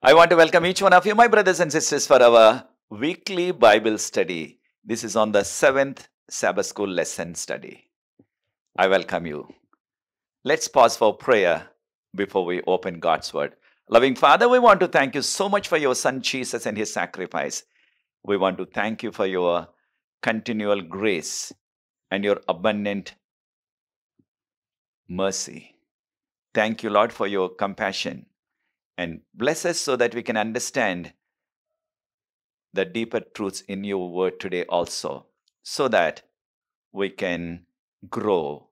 I want to welcome each one of you, my brothers and sisters, for our weekly Bible study. This is on the seventh Sabbath School lesson study. I welcome you. Let's pause for prayer before we open God's Word. Loving Father, we want to thank you so much for your Son Jesus and his sacrifice. We want to thank you for your continual grace and your abundant mercy. Thank you, Lord, for your compassion and bless us so that we can understand the deeper truths in your word today also, so that we can grow.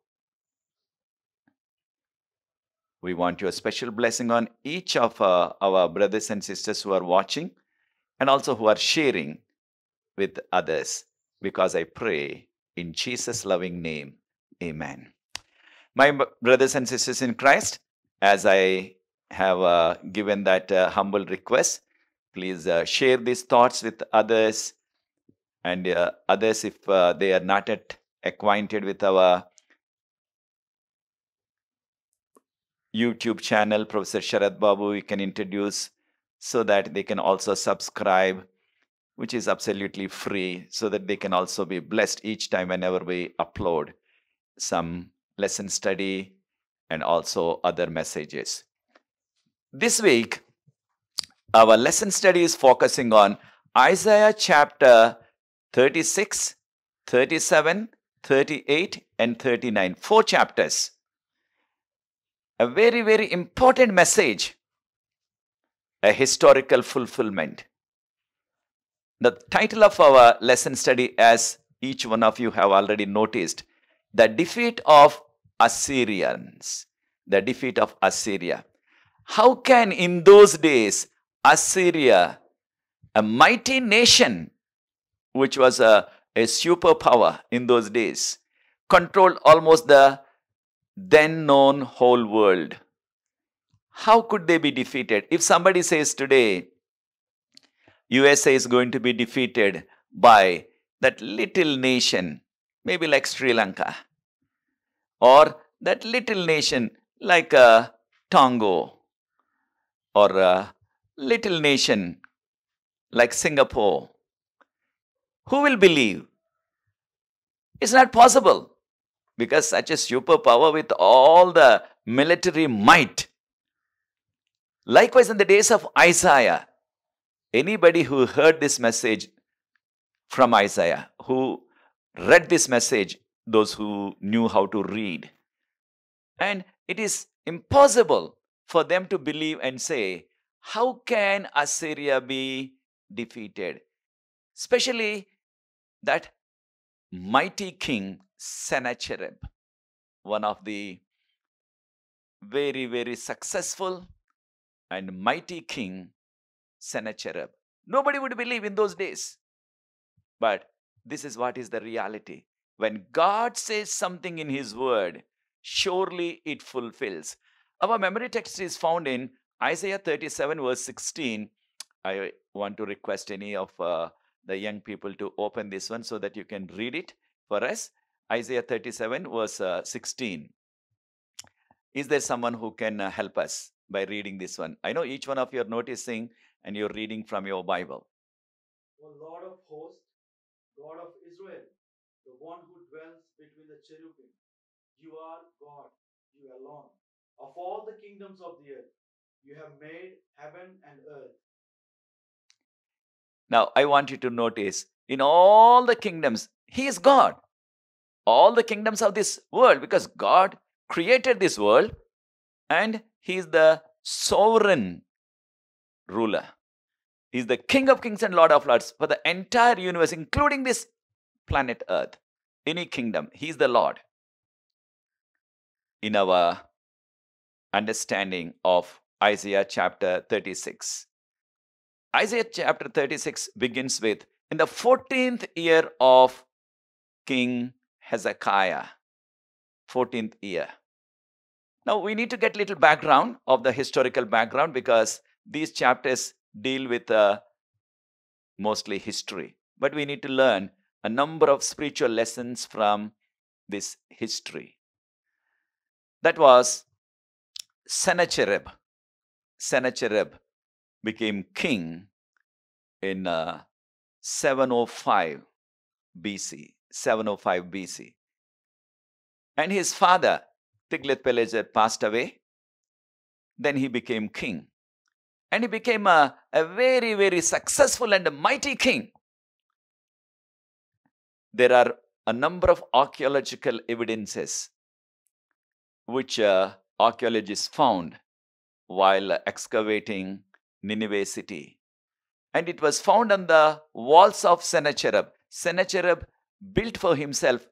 We want your special blessing on each of uh, our brothers and sisters who are watching and also who are sharing with others, because I pray in Jesus' loving name. Amen. My brothers and sisters in Christ, as I have uh, given that uh, humble request. Please uh, share these thoughts with others and others if they are not yet acquainted with our YouTube channel, Professor Sharad Babu, we can introduce so that they can also subscribe, which is absolutely free, so that they can also be blessed each time whenever we upload some lesson study and also other messages. This week, our lesson study is focusing on Isaiah chapter 36, 37, 38, and 39. Four chapters. A very, very important message. A historical fulfillment. The title of our lesson study, as each one of you have already noticed, the defeat of Assyrians. The defeat of Assyria. How can in those days Assyria, a mighty nation, which was a, a superpower in those days, control almost the then known whole world? How could they be defeated? If somebody says today, USA is going to be defeated by that little nation, maybe like Sri Lanka, or that little nation like uh, Tongo, or a little nation like Singapore, who will believe? It's not possible because such a superpower with all the military might. Likewise, in the days of Isaiah, anybody who heard this message from Isaiah, who read this message, those who knew how to read, and it is impossible for them to believe and say, How can Assyria be defeated? Especially that mighty king Sennacherib, one of the very, very successful and mighty king Sennacherib. Nobody would believe in those days. But this is what is the reality. When God says something in His word, surely it fulfills. Our memory text is found in Isaiah 37, verse 16. I want to request any of uh, the young people to open this one so that you can read it for us. Isaiah 37, verse uh, 16. Is there someone who can uh, help us by reading this one? I know each one of you are noticing and you're reading from your Bible. O Lord of hosts, God of Israel, the one who dwells between the cherubim, you are God, you alone. Of all the kingdoms of the earth, you have made heaven and earth. Now, I want you to notice in all the kingdoms, He is God. All the kingdoms of this world, because God created this world and He is the sovereign ruler. He is the King of kings and Lord of lords for the entire universe, including this planet Earth. Any kingdom, He is the Lord. In our understanding of Isaiah chapter 36. Isaiah chapter 36 begins with In the 14th year of King Hezekiah. 14th year. Now we need to get little background of the historical background because these chapters deal with uh, mostly history. But we need to learn a number of spiritual lessons from this history. That was Sennacherib. Sennacherib became king in uh, 705 BC. 705 BC. And his father, Tiglath-Pileser, passed away. Then he became king. And he became a, a very, very successful and mighty king. There are a number of archaeological evidences which uh, archaeologists found while excavating Nineveh city. And it was found on the walls of Sennacherib. Sennacherib built for himself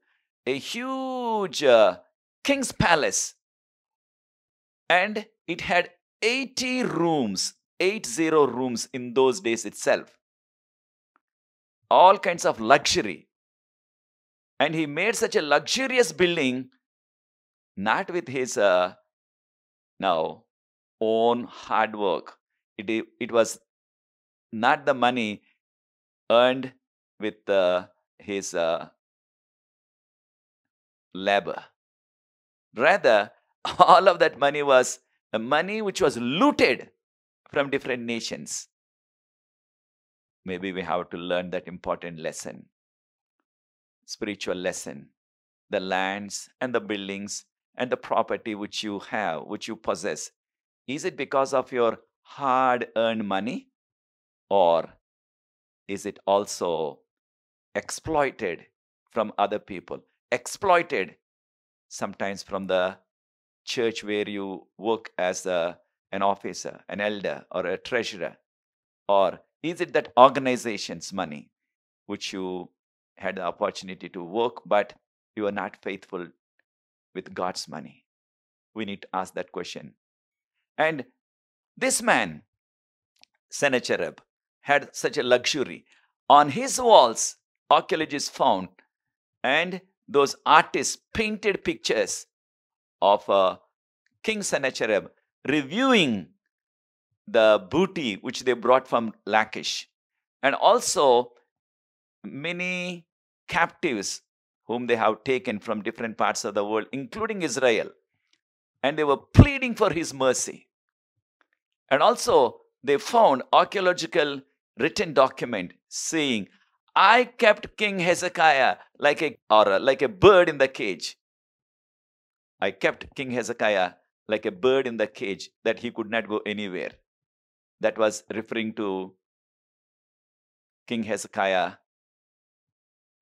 a huge uh, king's palace. And it had 80 rooms, 80 rooms in those days itself. All kinds of luxury. And he made such a luxurious building, not with his uh, now, own hard work. It, it was not the money earned with uh, his uh, labor. Rather, all of that money was money which was looted from different nations. Maybe we have to learn that important lesson, spiritual lesson. The lands and the buildings and the property which you have, which you possess? Is it because of your hard earned money or is it also exploited from other people? Exploited sometimes from the church where you work as a, an officer, an elder, or a treasurer? Or is it that organization's money which you had the opportunity to work, but you are not faithful with God's money? We need to ask that question. And this man, Sennacherib, had such a luxury. On his walls, archaeologists found, and those artists painted pictures of uh, King Sennacherib reviewing the booty which they brought from Lachish. And also, many captives whom they have taken from different parts of the world, including Israel. And they were pleading for his mercy. And also, they found archaeological written document saying, I kept King Hezekiah like a, or uh, like a bird in the cage. I kept King Hezekiah like a bird in the cage that he could not go anywhere. That was referring to King Hezekiah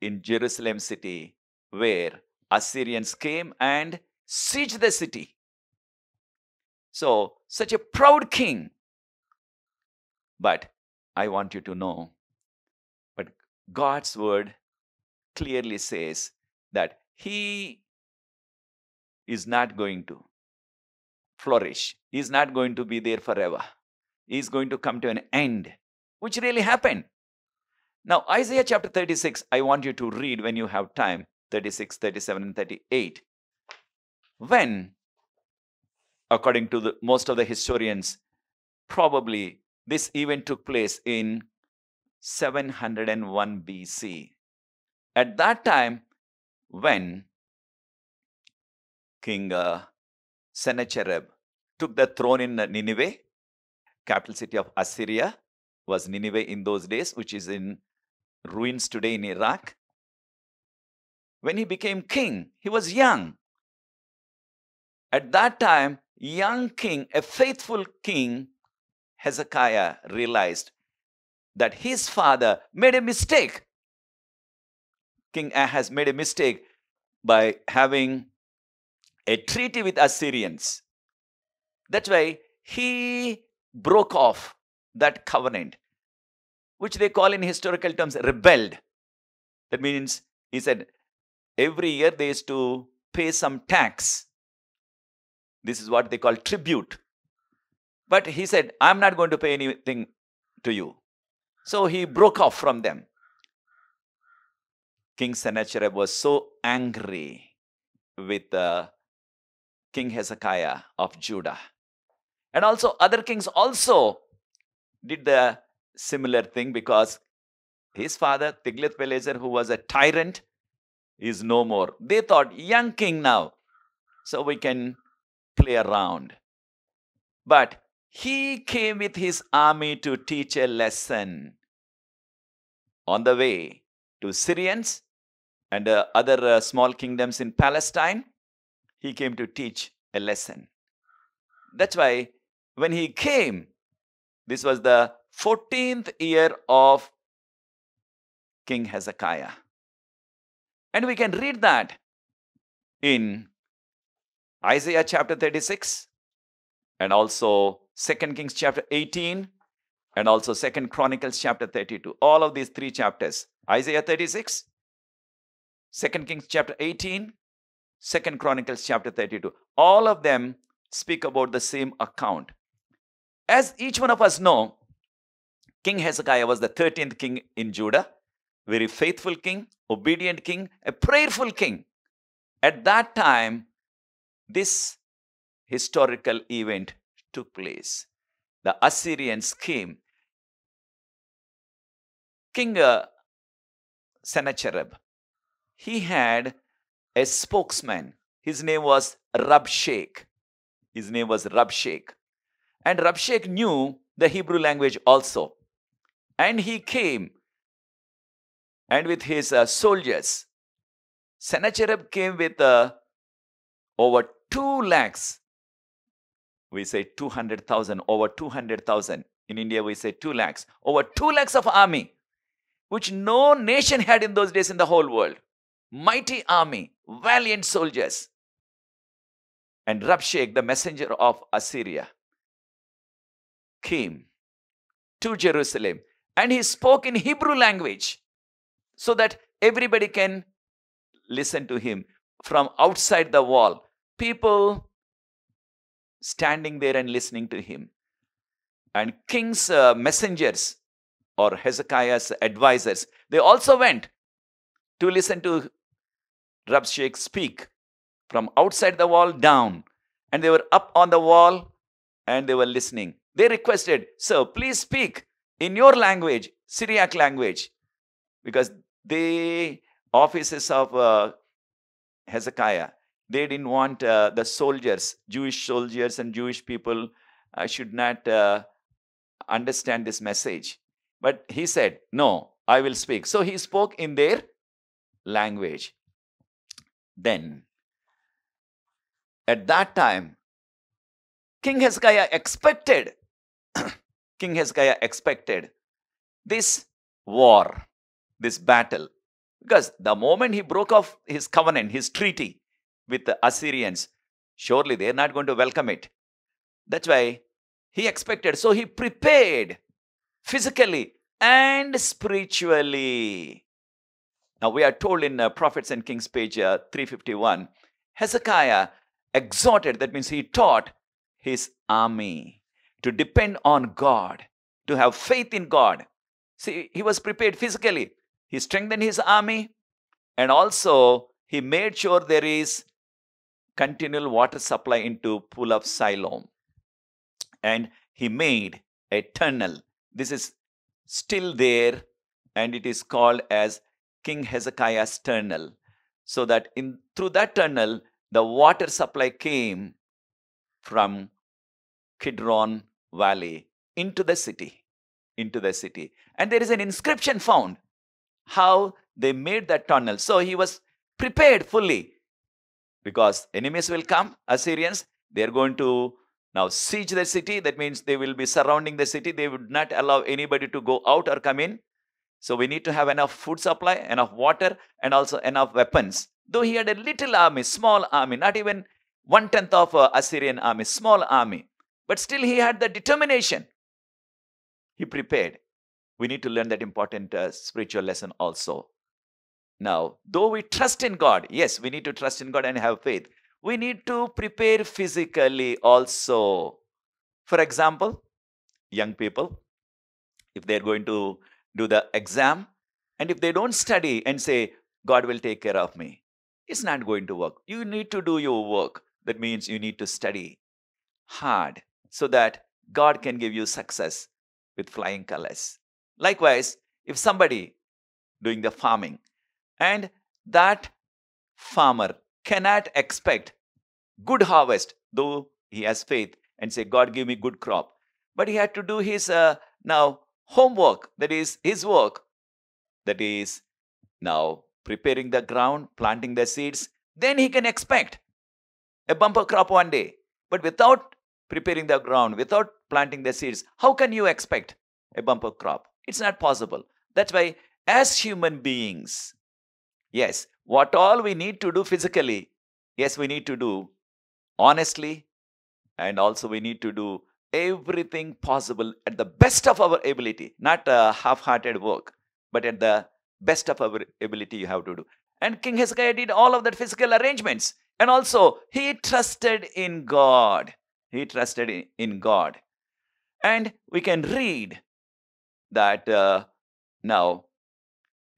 in Jerusalem city where Assyrians came and sieged the city. So, such a proud king. But I want you to know, but God's word clearly says that he is not going to flourish. He is not going to be there forever. He is going to come to an end, which really happened. Now, Isaiah chapter 36, I want you to read when you have time 36, 37, and 38. When, according to the, most of the historians, probably this event took place in 701 BC. At that time, when King uh, Sennacherib took the throne in Nineveh, capital city of Assyria was Nineveh in those days, which is in ruins today in Iraq. When he became king, he was young. At that time, young king, a faithful king, Hezekiah realized that his father made a mistake. King Ahaz made a mistake by having a treaty with Assyrians. That's why he broke off that covenant which they call in historical terms rebelled. That means, he said, every year they used to pay some tax. This is what they call tribute. But he said, I'm not going to pay anything to you. So he broke off from them. King Sennacherib was so angry with uh, King Hezekiah of Judah. And also other kings also did the similar thing because his father, Tiglath-Pileser, who was a tyrant, is no more. They thought, young king now, so we can play around. But he came with his army to teach a lesson on the way to Syrians and uh, other uh, small kingdoms in Palestine. He came to teach a lesson. That's why when he came, this was the 14th year of King Hezekiah. And we can read that in Isaiah chapter 36 and also 2 Kings chapter 18 and also 2 Chronicles chapter 32. All of these three chapters Isaiah 36, 2 Kings chapter 18, 2 Chronicles chapter 32. All of them speak about the same account. As each one of us know, King Hezekiah was the 13th king in Judah, very faithful king, obedient king, a prayerful king. At that time, this historical event took place. The Assyrians came. King uh, Sennacherib, he had a spokesman. His name was Rabshake. His name was Rabshake. And Rabshake knew the Hebrew language also. And he came, and with his uh, soldiers. Sennacherib came with uh, over 2 lakhs. We say 200,000, over 200,000. In India, we say 2 lakhs. Over 2 lakhs of army, which no nation had in those days in the whole world. Mighty army, valiant soldiers. And Rabshake, the messenger of Assyria, came to Jerusalem and he spoke in Hebrew language so that everybody can listen to him from outside the wall. People standing there and listening to him. And king's uh, messengers or Hezekiah's advisors, they also went to listen to Rabshakeh speak from outside the wall down. And they were up on the wall and they were listening. They requested, Sir, please speak in your language, Syriac language, because the offices of uh, Hezekiah, they didn't want uh, the soldiers, Jewish soldiers and Jewish people uh, should not uh, understand this message. But he said, No, I will speak. So he spoke in their language. Then, at that time, King Hezekiah expected King Hezekiah expected this war, this battle. Because the moment he broke off his covenant, his treaty with the Assyrians, surely they're not going to welcome it. That's why he expected. So he prepared physically and spiritually. Now we are told in uh, Prophets and Kings, page uh, 351, Hezekiah exhorted, that means he taught his army to depend on God, to have faith in God. See, he was prepared physically. He strengthened his army and also he made sure there is continual water supply into pool of Siloam. And he made a tunnel. This is still there and it is called as King Hezekiah's tunnel. So that in through that tunnel, the water supply came from Kidron valley into the city. Into the city. And there is an inscription found how they made that tunnel. So he was prepared fully because enemies will come, Assyrians. They are going to now siege the city. That means they will be surrounding the city. They would not allow anybody to go out or come in. So we need to have enough food supply, enough water, and also enough weapons. Though he had a little army, small army, not even one tenth of Assyrian army, small army. But still, he had the determination. He prepared. We need to learn that important uh, spiritual lesson also. Now, though we trust in God, yes, we need to trust in God and have faith. We need to prepare physically also. For example, young people, if they're going to do the exam, and if they don't study and say, God will take care of me, it's not going to work. You need to do your work. That means you need to study hard so that God can give you success with flying colors. Likewise, if somebody doing the farming and that farmer cannot expect good harvest, though he has faith and say, God, give me good crop. But he had to do his uh, now homework, that is his work, that is now preparing the ground, planting the seeds. Then he can expect a bumper crop one day. But without preparing the ground, without planting the seeds, how can you expect a bumper crop? It's not possible. That's why, as human beings, yes, what all we need to do physically, yes, we need to do honestly, and also we need to do everything possible at the best of our ability, not a half hearted work, but at the best of our ability, you have to do. And King Hezekiah did all of that physical arrangements. And also, he trusted in God. He trusted in, God. And we can read that uh, now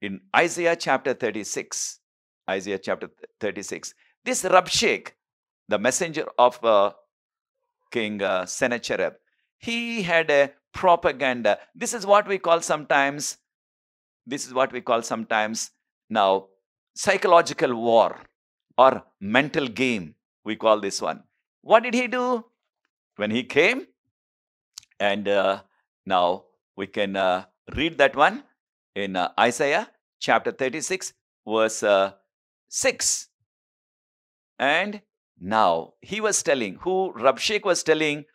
in Isaiah chapter 36. Isaiah chapter 36. This Rabshik, the messenger of uh, King uh, Sennacherib, he had a propaganda. This is what we call sometimes, this is what we call sometimes now psychological war or mental game. We call this one. What did he do? when he came. And uh, now we can uh, read that one in uh, Isaiah chapter 36, verse uh, 6. And now he was telling, who Rabshake was telling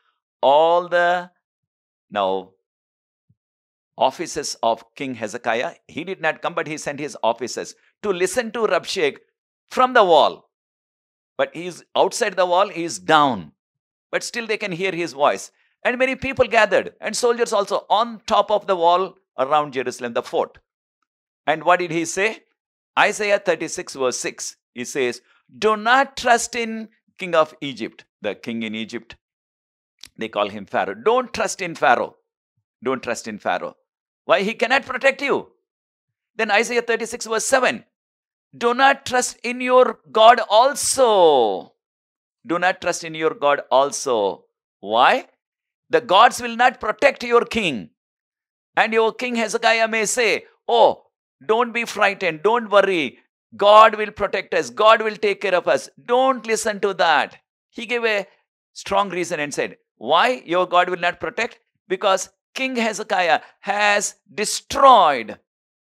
all the now officers of King Hezekiah. He did not come, but he sent his officers to listen to Rabshake from the wall. But he is outside the wall, he is down but still they can hear his voice. And many people gathered, and soldiers also on top of the wall around Jerusalem, the fort. And what did he say? Isaiah 36, verse 6, he says, Do not trust in king of Egypt, the king in Egypt. They call him Pharaoh. Don't trust in Pharaoh. Don't trust in Pharaoh. Why? He cannot protect you. Then Isaiah 36, verse 7, Do not trust in your God also. Do not trust in your God also. Why? The gods will not protect your king. And your king Hezekiah may say, Oh, don't be frightened. Don't worry. God will protect us. God will take care of us. Don't listen to that. He gave a strong reason and said, Why your God will not protect? Because King Hezekiah has destroyed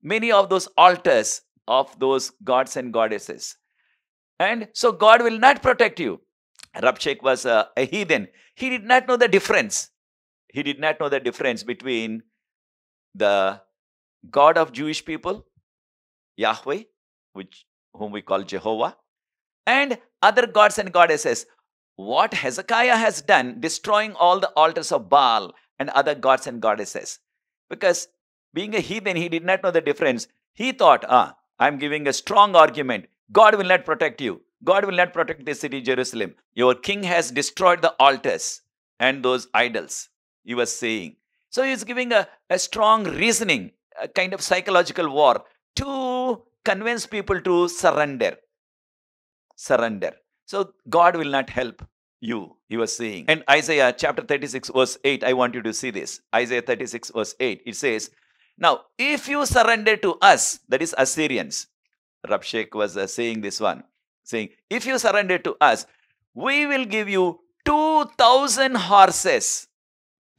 many of those altars of those gods and goddesses. And so God will not protect you. Rabshake was a, a heathen. He did not know the difference. He did not know the difference between the God of Jewish people, Yahweh, which whom we call Jehovah, and other gods and goddesses. What Hezekiah has done, destroying all the altars of Baal and other gods and goddesses. Because being a heathen, he did not know the difference. He thought, ah, I'm giving a strong argument. God will not protect you. God will not protect the city Jerusalem. Your king has destroyed the altars and those idols, he was saying. So he's giving a, a strong reasoning, a kind of psychological war to convince people to surrender. Surrender. So God will not help you, he was saying. And Isaiah chapter 36, verse 8, I want you to see this. Isaiah 36, verse 8, it says, Now, if you surrender to us, that is Assyrians, Rabshake was uh, saying this one, saying, if you surrender to us, we will give you 2,000 horses.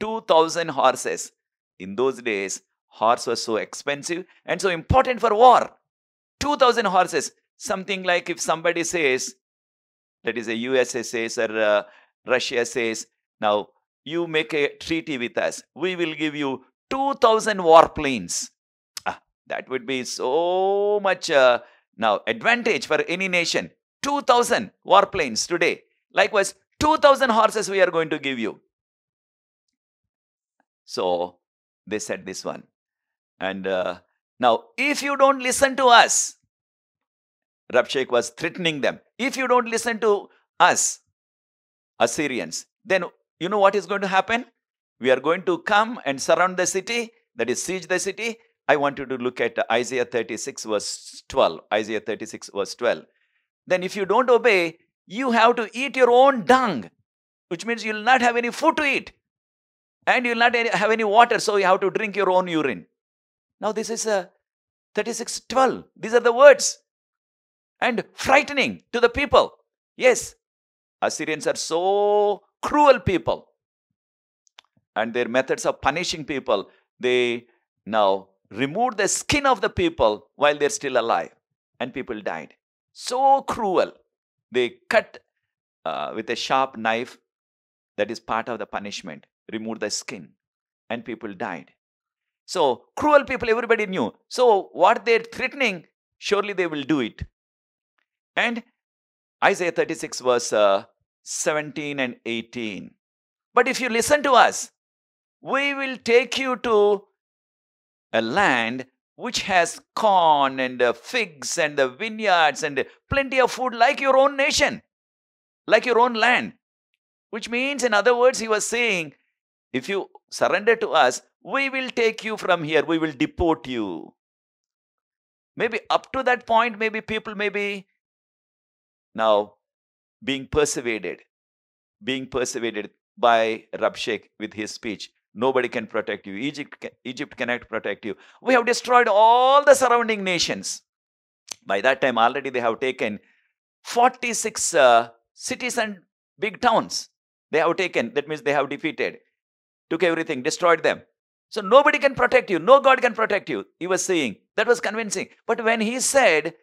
2,000 horses. In those days, horse was so expensive and so important for war. 2,000 horses. Something like if somebody says, that is a USA says or uh, Russia says, now you make a treaty with us. We will give you 2,000 warplanes. Ah, that would be so much uh, now advantage for any nation. 2,000 warplanes today. Likewise, 2,000 horses we are going to give you. So they said this one. And uh, now, if you don't listen to us, Rabshake was threatening them. If you don't listen to us, Assyrians, then you know what is going to happen? We are going to come and surround the city, that is, siege the city. I want you to look at Isaiah 36, verse 12. Isaiah 36, verse 12 then if you don't obey, you have to eat your own dung, which means you'll not have any food to eat and you'll not have any water, so you have to drink your own urine. Now, this is a uh, 36 12. These are the words and frightening to the people. Yes, Assyrians are so cruel people and their methods of punishing people, they now removed the skin of the people while they're still alive and people died so cruel. They cut uh, with a sharp knife, that is part of the punishment, remove the skin, and people died. So, cruel people, everybody knew. So, what they're threatening, surely they will do it. And Isaiah 36, verse uh, 17 and 18. But if you listen to us, we will take you to a land which has corn and uh, figs and the uh, vineyards and plenty of food like your own nation, like your own land. Which means, in other words, he was saying, if you surrender to us, we will take you from here, we will deport you. Maybe up to that point, maybe people may be now being persuaded, being persuaded by Rabshakeh with his speech. Nobody can protect you. Egypt, Egypt cannot protect you. We have destroyed all the surrounding nations. By that time, already they have taken 46 uh, cities and big towns. They have taken. That means they have defeated, took everything, destroyed them. So nobody can protect you. No God can protect you. He was saying. That was convincing. But when he said,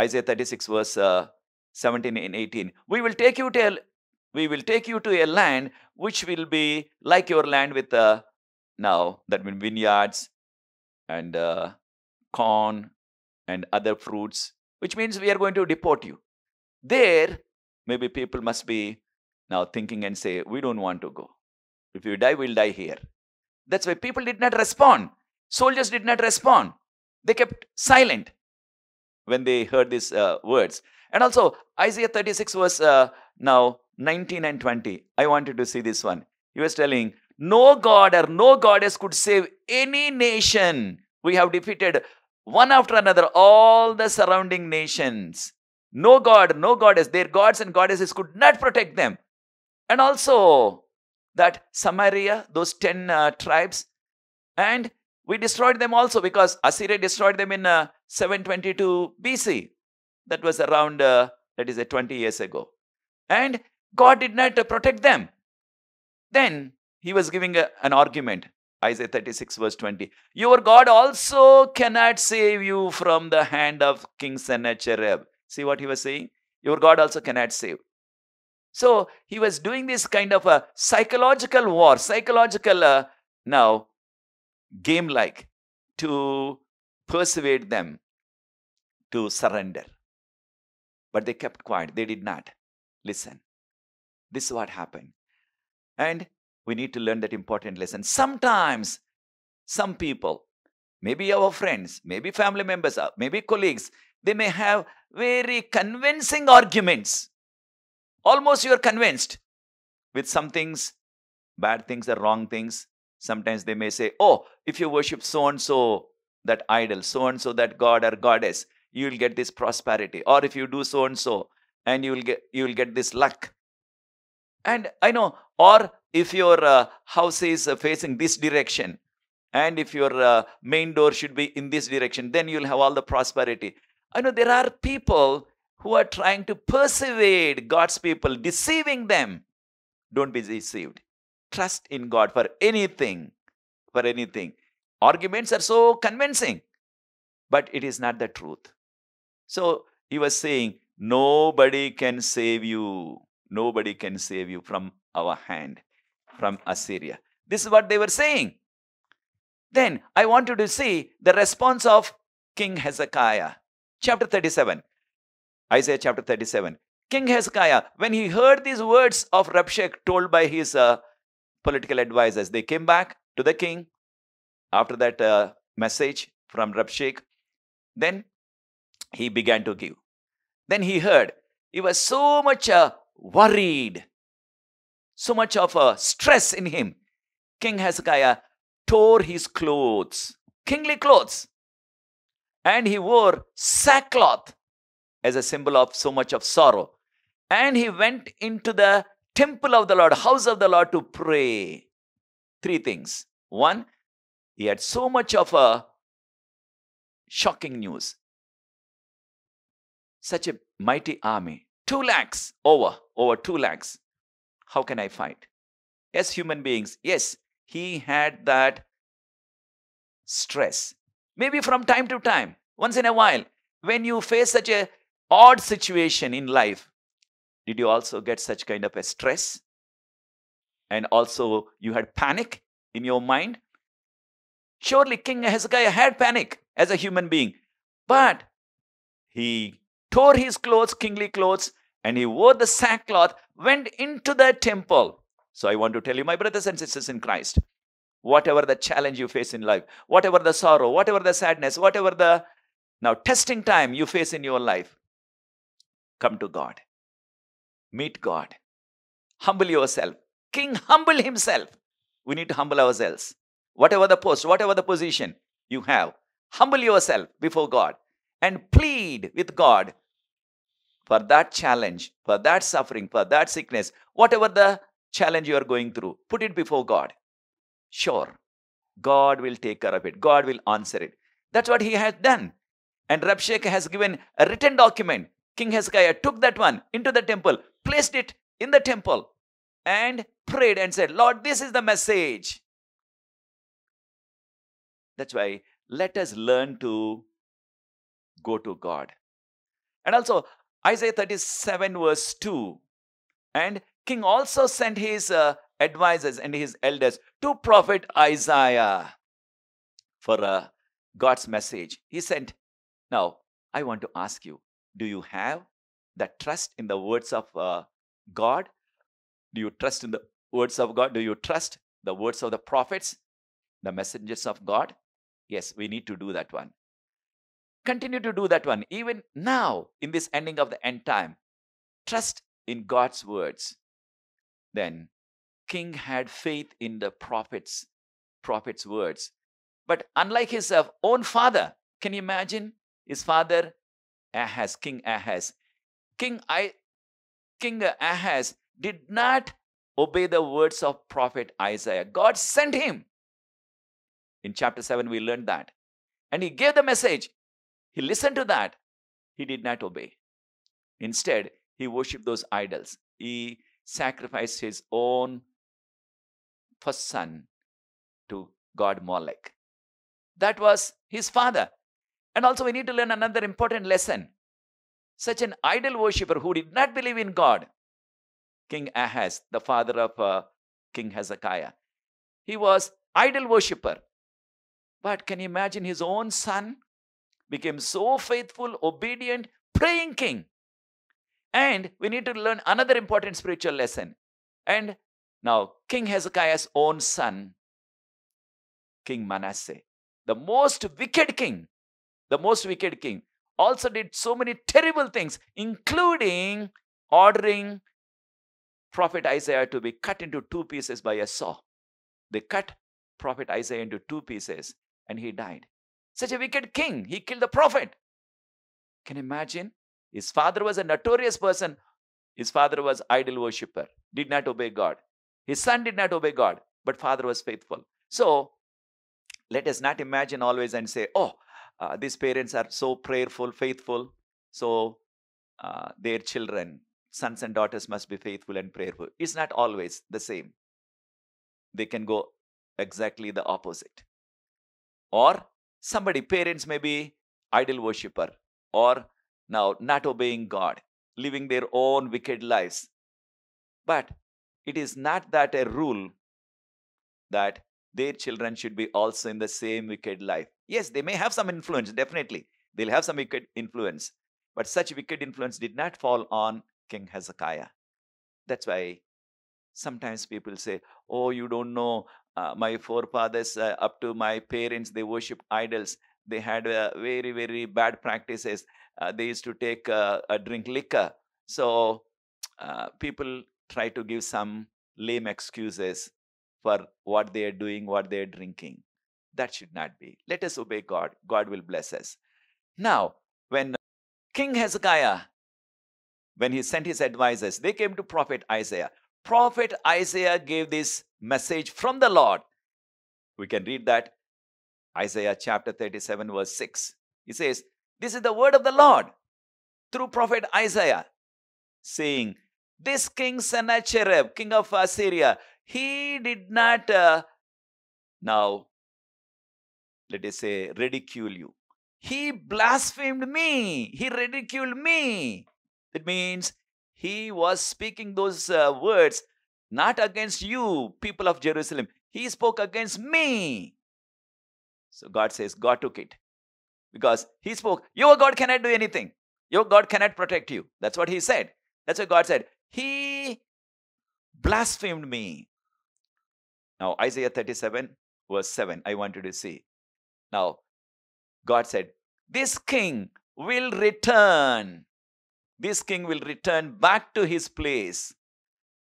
Isaiah 36, verse uh, 17 and 18, we will take you to a we will take you to a land which will be like your land with uh, now that means vineyards and uh, corn and other fruits, which means we are going to deport you. There, maybe people must be now thinking and say, we don't want to go. If you die, we'll die here. That's why people did not respond. Soldiers did not respond. They kept silent when they heard these uh, words. And also, Isaiah 36 was uh, now 19 and 20. I wanted to see this one. He was telling, No God or no goddess could save any nation. We have defeated one after another all the surrounding nations. No God, no goddess. Their gods and goddesses could not protect them. And also, that Samaria, those 10 uh, tribes, and we destroyed them also because Assyria destroyed them in uh, 722 BC. That was around, uh, that is uh, 20 years ago. And God did not protect them. Then he was giving a, an argument. Isaiah 36, verse 20. Your God also cannot save you from the hand of King Sennacherib. See what he was saying? Your God also cannot save. So he was doing this kind of a psychological war, psychological uh, now game like to persuade them to surrender. But they kept quiet, they did not listen. This is what happened. And we need to learn that important lesson. Sometimes, some people, maybe our friends, maybe family members, uh, maybe colleagues, they may have very convincing arguments. Almost you are convinced with some things, bad things or wrong things. Sometimes they may say, oh, if you worship so and so, that idol, so and so, that god or goddess, you will get this prosperity. Or if you do so and so, and you will get you will get this luck. And I know, or if your uh, house is uh, facing this direction, and if your uh, main door should be in this direction, then you'll have all the prosperity. I know there are people who are trying to persuade God's people, deceiving them. Don't be deceived. Trust in God for anything. For anything. Arguments are so convincing, but it is not the truth. So he was saying, Nobody can save you. Nobody can save you from our hand, from Assyria. This is what they were saying. Then I want you to see the response of King Hezekiah. Chapter 37. Isaiah chapter 37. King Hezekiah, when he heard these words of Rabshakeh told by his uh, political advisors, they came back to the king after that uh, message from Rabshakeh. Then he began to give. Then he heard. He was so much uh, worried, so much of a uh, stress in him. King Hezekiah tore his clothes, kingly clothes, and he wore sackcloth as a symbol of so much of sorrow. And he went into the temple of the Lord, house of the Lord to pray. Three things. One, he had so much of a uh, shocking news. Such a mighty army 2 lakhs over, over 2 lakhs. How can I fight? Yes, human beings. Yes, he had that stress. Maybe from time to time, once in a while, when you face such a odd situation in life, did you also get such kind of a stress? And also you had panic in your mind? Surely King Hezekiah had panic as a human being, but he tore his clothes, kingly clothes, and he wore the sackcloth, went into the temple. So I want to tell you, my brothers and sisters in Christ, whatever the challenge you face in life, whatever the sorrow, whatever the sadness, whatever the now testing time you face in your life, come to God. Meet God. Humble yourself. King humble himself. We need to humble ourselves. Whatever the post, whatever the position you have, humble yourself before God and plead with God for that challenge, for that suffering, for that sickness, whatever the challenge you are going through, put it before God. Sure, God will take care of it. God will answer it. That's what he has done. And Rabshakeh has given a written document. King Hezekiah took that one into the temple, placed it in the temple, and prayed and said, Lord, this is the message. That's why let us learn to go to God. And also, Isaiah 37 verse 2. And king also sent his uh, advisors and his elders to prophet Isaiah for uh, God's message. He sent, now I want to ask you, do you have that trust in the words of uh, God? Do you trust in the words of God? Do you trust the words of the prophets, the messengers of God? Yes, we need to do that one. Continue to do that one, even now in this ending of the end time. Trust in God's words. Then, King had faith in the prophets, prophets' words. But unlike his uh, own father, can you imagine? His father, Ahaz, King Ahaz. King, I, King Ahaz did not obey the words of prophet Isaiah. God sent him. In chapter 7, we learned that. And he gave the message he listened to that. He did not obey. Instead, he worshiped those idols. He sacrificed his own first son to God Molech. That was his father. And also, we need to learn another important lesson. Such an idol worshiper who did not believe in God, King Ahaz, the father of uh, King Hezekiah, he was idol worshiper. But can you imagine his own son became so faithful, obedient, praying king. And we need to learn another important spiritual lesson. And now, King Hezekiah's own son, King Manasseh, the most wicked king, the most wicked king, also did so many terrible things, including ordering prophet Isaiah to be cut into two pieces by a saw. They cut prophet Isaiah into two pieces and he died. Such a wicked king. He killed the prophet. Can you imagine? His father was a notorious person. His father was idol worshipper, did not obey God. His son did not obey God, but father was faithful. So let us not imagine always and say, oh, uh, these parents are so prayerful, faithful. So uh, their children, sons and daughters must be faithful and prayerful. It's not always the same. They can go exactly the opposite. Or Somebody, parents may be idol worshipper or now not obeying God, living their own wicked lives. But it is not that a rule that their children should be also in the same wicked life. Yes, they may have some influence, definitely. They'll have some wicked influence. But such wicked influence did not fall on King Hezekiah. That's why sometimes people say, Oh, you don't know uh, my forefathers uh, up to my parents they worship idols they had uh, very very bad practices uh, they used to take uh, a drink liquor so people try to give some lame excuses for what they are doing what they are drinking that should not be let us obey god god will bless us now when king hezekiah when he sent his advisors they came to prophet isaiah prophet isaiah gave this message from the Lord. We can read that Isaiah chapter 37, verse 6. He says, This is the word of the Lord through prophet Isaiah, saying, This king Sennacherib, king of Assyria, he did not uh, now, let us say, ridicule you. He blasphemed me. He ridiculed me. It means he was speaking those uh, words not against you, people of Jerusalem. He spoke against me. So God says, God took it. Because he spoke, Your God cannot do anything. Your God cannot protect you. That's what he said. That's what God said. He blasphemed me. Now, Isaiah 37, verse 7, I want you to see. Now, God said, This king will return. This king will return back to his place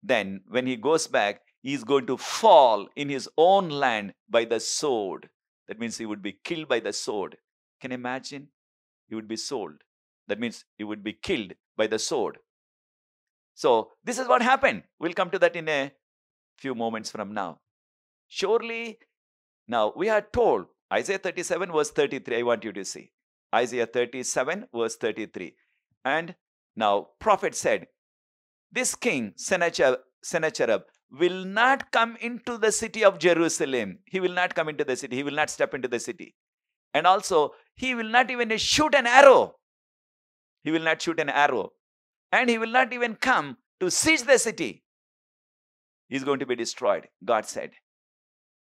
then when he goes back, he is going to fall in his own land by the sword. That means he would be killed by the sword. Can you imagine? He would be sold. That means he would be killed by the sword. So, this is what happened. We'll come to that in a few moments from now. Surely, now we are told, Isaiah 37, verse 33. I want you to see. Isaiah 37, verse 33. And now, prophet said, this king, Sennacherib, will not come into the city of Jerusalem. He will not come into the city. He will not step into the city. And also, he will not even shoot an arrow. He will not shoot an arrow. And he will not even come to siege the city. He is going to be destroyed, God said.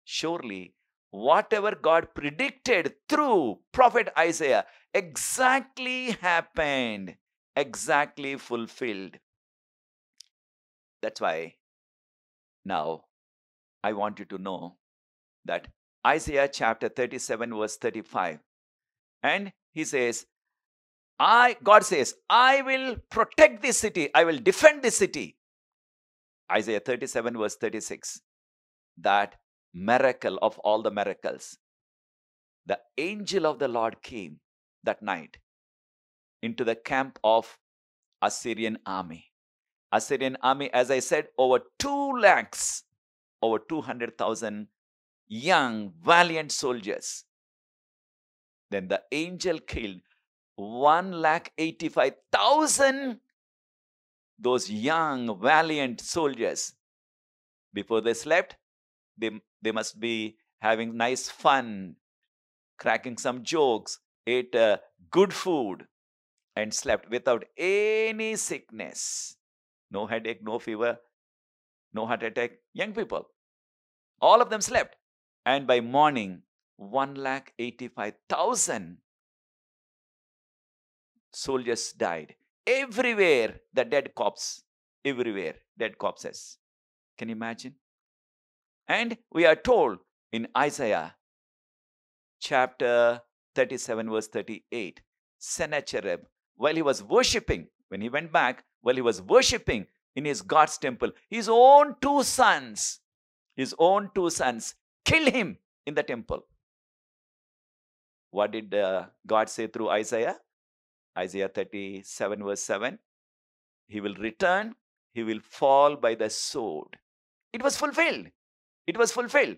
Surely, whatever God predicted through prophet Isaiah exactly happened, exactly fulfilled. That's why now I want you to know that Isaiah chapter 37, verse 35. And he says, I, God says, I will protect this city, I will defend this city. Isaiah 37, verse 36. That miracle of all the miracles. The angel of the Lord came that night into the camp of Assyrian army Assyrian army, as I said, over 2 lakhs, over 200,000 young, valiant soldiers. Then the angel killed 1 lakh 85,000 those young, valiant soldiers. Before they slept, they, they must be having nice fun, cracking some jokes, ate uh, good food, and slept without any sickness no headache, no fever, no heart attack. Young people, all of them slept. And by morning, 1,85,000 soldiers died. Everywhere, the dead cops, Everywhere, dead corpses. Can you imagine? And we are told in Isaiah chapter 37, verse 38 Sennacherib, while he was worshipping, when he went back, while he was worshipping in his God's temple, his own two sons, his own two sons, kill him in the temple. What did uh, God say through Isaiah? Isaiah 37, verse 7. He will return, he will fall by the sword. It was fulfilled. It was fulfilled.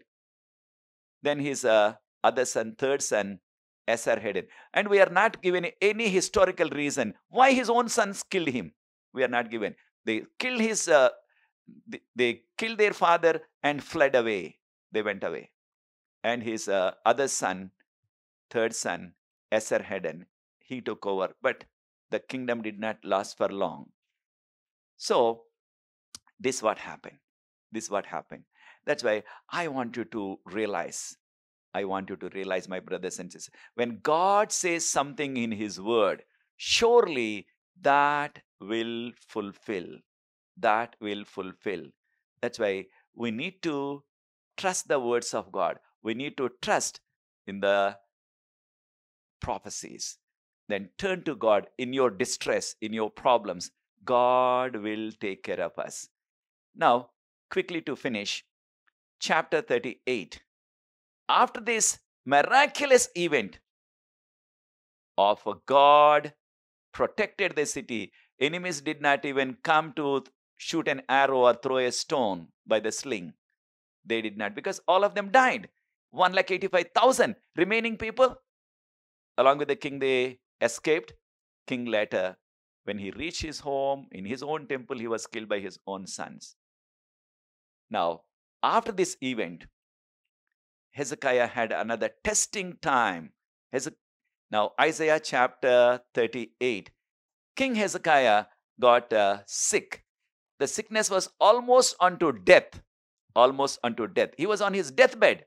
Then his uh, other son, third son, Esarhaddon. And we are not given any historical reason why his own sons killed him we are not given. They killed his, uh, they, they killed their father and fled away. They went away. And his uh, other son, third son, Esarhaddon, he took over. But the kingdom did not last for long. So this what happened. This what happened. That's why I want you to realize. I want you to realize, my brothers and sisters, when God says something in His Word, surely that will fulfill. That will fulfill. That's why we need to trust the words of God. We need to trust in the prophecies. Then turn to God in your distress, in your problems. God will take care of us. Now, quickly to finish, chapter 38. After this miraculous event of God protected the city. Enemies did not even come to shoot an arrow or throw a stone by the sling. They did not because all of them died. 1 lakh 85,000 remaining people. Along with the king, they escaped. King later, when he reached his home, in his own temple, he was killed by his own sons. Now, after this event, Hezekiah had another testing time. Now, Isaiah chapter 38. King Hezekiah got uh, sick. The sickness was almost unto death. Almost unto death. He was on his deathbed.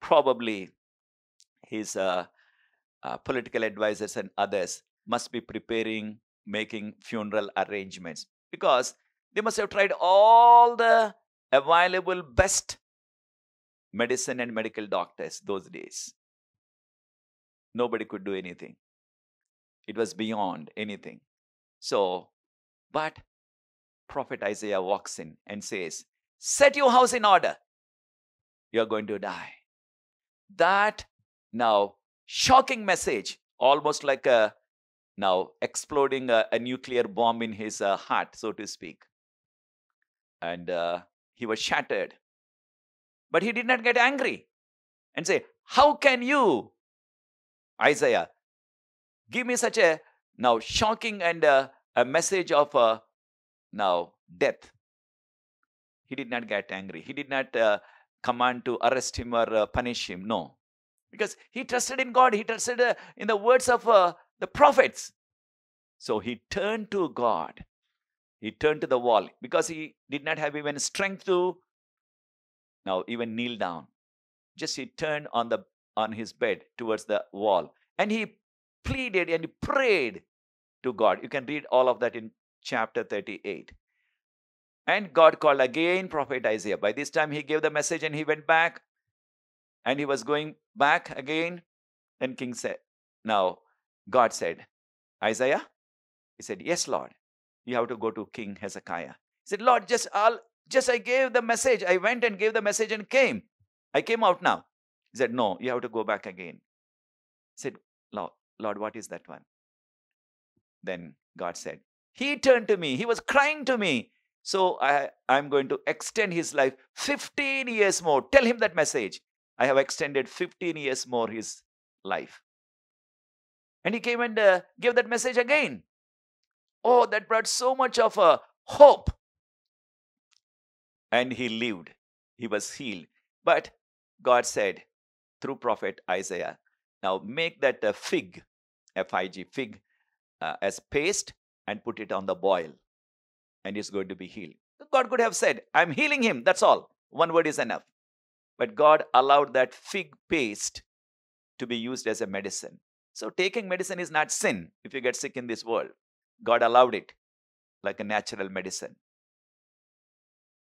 Probably his uh, uh, political advisors and others must be preparing, making funeral arrangements because they must have tried all the available best medicine and medical doctors those days nobody could do anything. It was beyond anything. So, but prophet Isaiah walks in and says, Set your house in order. You're going to die. That now shocking message, almost like a now exploding a, a nuclear bomb in his uh, heart, so to speak. And uh, he was shattered. But he did not get angry and say, How can you Isaiah, give me such a now shocking and uh, a message of uh, now death. He did not get angry. He did not uh, command to arrest him or uh, punish him. No. Because he trusted in God. He trusted uh, in the words of uh, the prophets. So he turned to God. He turned to the wall because he did not have even strength to now even kneel down. Just he turned on the on his bed towards the wall. And he pleaded and he prayed to God. You can read all of that in chapter 38. And God called again prophet Isaiah. By this time, he gave the message and he went back. And he was going back again. And King said, Now, God said, Isaiah? He said, Yes, Lord. You have to go to King Hezekiah. He said, Lord, just I'll just I gave the message. I went and gave the message and came. I came out now. He said, No, you have to go back again. He said, Lord, Lord, what is that one? Then God said, He turned to me. He was crying to me. So I, I'm going to extend his life 15 years more. Tell him that message. I have extended 15 years more his life. And he came and uh, gave that message again. Oh, that brought so much of a hope. And he lived, he was healed. But God said, through prophet Isaiah. Now make that a fig, F-I-G, fig, uh, as paste and put it on the boil and he's going to be healed. God could have said, I'm healing him, that's all. One word is enough. But God allowed that fig paste to be used as a medicine. So taking medicine is not sin if you get sick in this world. God allowed it like a natural medicine.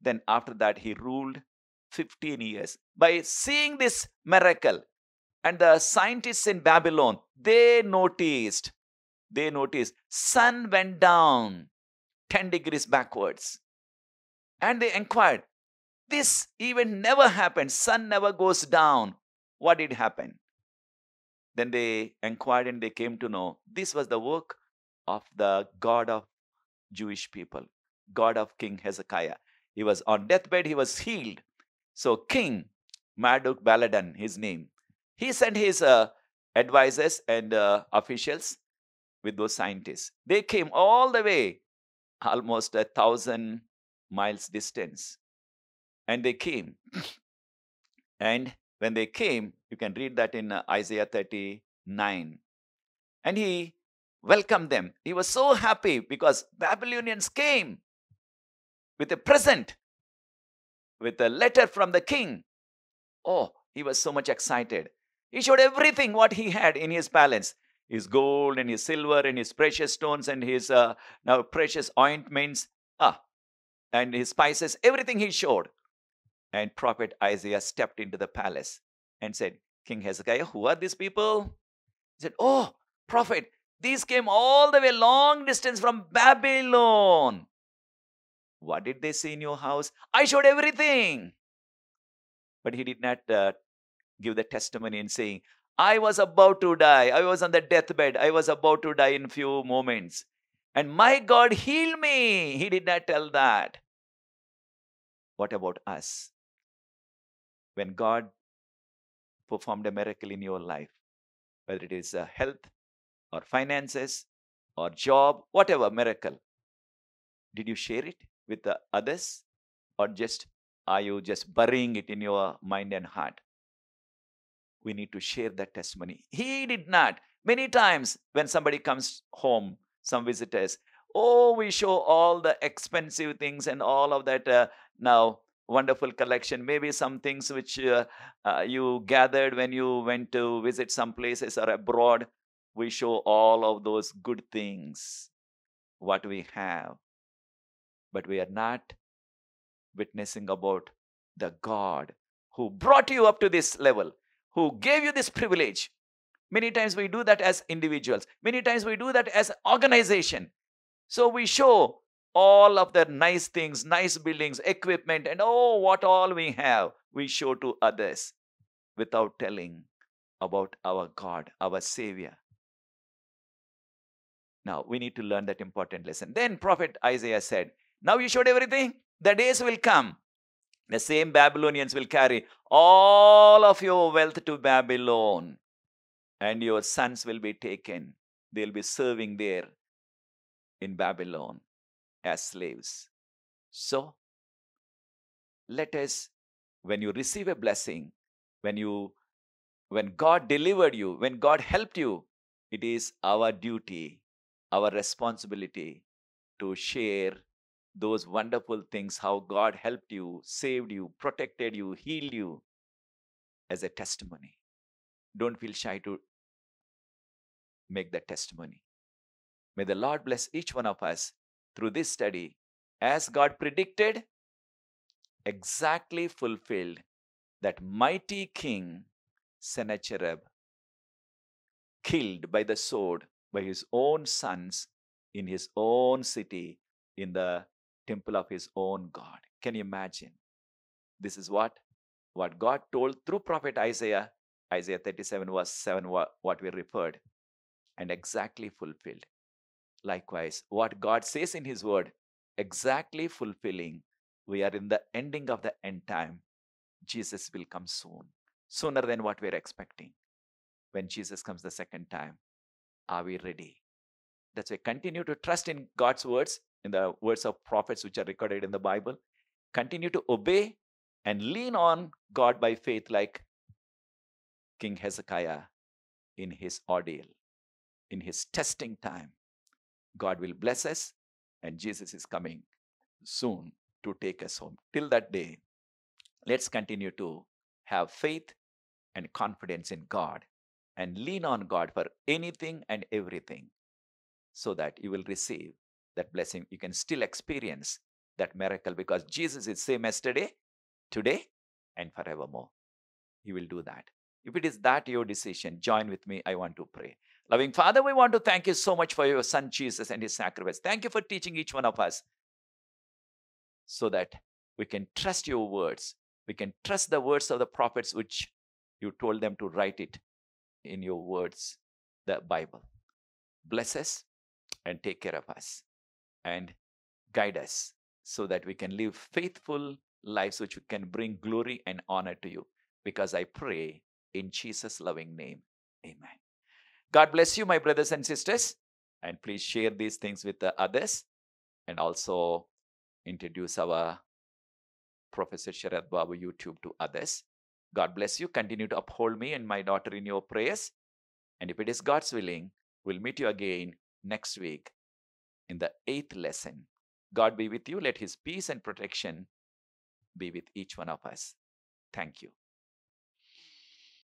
Then after that, he ruled 15 years. By seeing this miracle, and the scientists in Babylon, they noticed, they noticed, sun went down 10 degrees backwards. And they inquired, this even never happened. Sun never goes down. What did happen? Then they inquired and they came to know this was the work of the God of Jewish people, God of King Hezekiah. He was on deathbed, he was healed. So King Marduk Baladan, his name, he sent his uh, advisors and uh, officials with those scientists. They came all the way, almost a thousand miles distance. And they came. and when they came, you can read that in uh, Isaiah 39. And he welcomed them. He was so happy because Babylonians came with a present with a letter from the king. Oh, he was so much excited. He showed everything what he had in his palace his gold and his silver and his precious stones and his uh, now precious ointments ah, and his spices, everything he showed. And prophet Isaiah stepped into the palace and said, King Hezekiah, who are these people? He said, Oh, prophet, these came all the way long distance from Babylon. What did they say in your house? I showed everything. But he did not uh, give the testimony in saying, I was about to die. I was on the deathbed. I was about to die in few moments. And my God heal me. He did not tell that. What about us? When God performed a miracle in your life, whether it is uh, health or finances or job, whatever miracle, did you share it with the others? Or just are you just burying it in your mind and heart? We need to share that testimony. He did not. Many times when somebody comes home, some visitors, oh, we show all the expensive things and all of that uh, now wonderful collection. Maybe some things which uh, uh, you gathered when you went to visit some places or abroad. We show all of those good things, what we have but we are not witnessing about the God who brought you up to this level, who gave you this privilege. Many times we do that as individuals. Many times we do that as organization. So we show all of the nice things, nice buildings, equipment, and oh, what all we have, we show to others without telling about our God, our Savior. Now, we need to learn that important lesson. Then Prophet Isaiah said, now you showed everything. The days will come. The same Babylonians will carry all of your wealth to Babylon, and your sons will be taken. They'll be serving there in Babylon as slaves. So, let us, when you receive a blessing, when you when God delivered you, when God helped you, it is our duty, our responsibility to share those wonderful things, how God helped you, saved you, protected you, healed you as a testimony. Don't feel shy to make that testimony. May the Lord bless each one of us through this study as God predicted, exactly fulfilled that mighty king Sennacherib killed by the sword by his own sons in his own city in the temple of his own God. Can you imagine? This is what? What God told through prophet Isaiah, Isaiah 37 verse 7, what we referred, and exactly fulfilled. Likewise, what God says in his word, exactly fulfilling. We are in the ending of the end time. Jesus will come soon, sooner than what we're expecting. When Jesus comes the second time, are we ready? That's why continue to trust in God's words in the words of prophets which are recorded in the Bible. Continue to obey and lean on God by faith, like King Hezekiah in his ordeal, in his testing time. God will bless us, and Jesus is coming soon to take us home. Till that day, let's continue to have faith and confidence in God and lean on God for anything and everything so that you will receive that blessing. You can still experience that miracle because Jesus is same yesterday, today, and forevermore. He will do that. If it is that your decision, join with me. I want to pray. Loving Father, we want to thank you so much for your Son Jesus and his sacrifice. Thank you for teaching each one of us so that we can trust your words. We can trust the words of the prophets which you told them to write it in your words, the Bible. Bless us and take care of us and guide us so that we can live faithful lives which can bring glory and honor to you. Because I pray in Jesus' loving name. Amen. God bless you, my brothers and sisters. And please share these things with the others and also introduce our Professor Sharad Babu YouTube to others. God bless you. Continue to uphold me and my daughter in your prayers. And if it is God's willing, we'll meet you again next week in the eighth lesson. God be with you. Let his peace and protection be with each one of us. Thank you.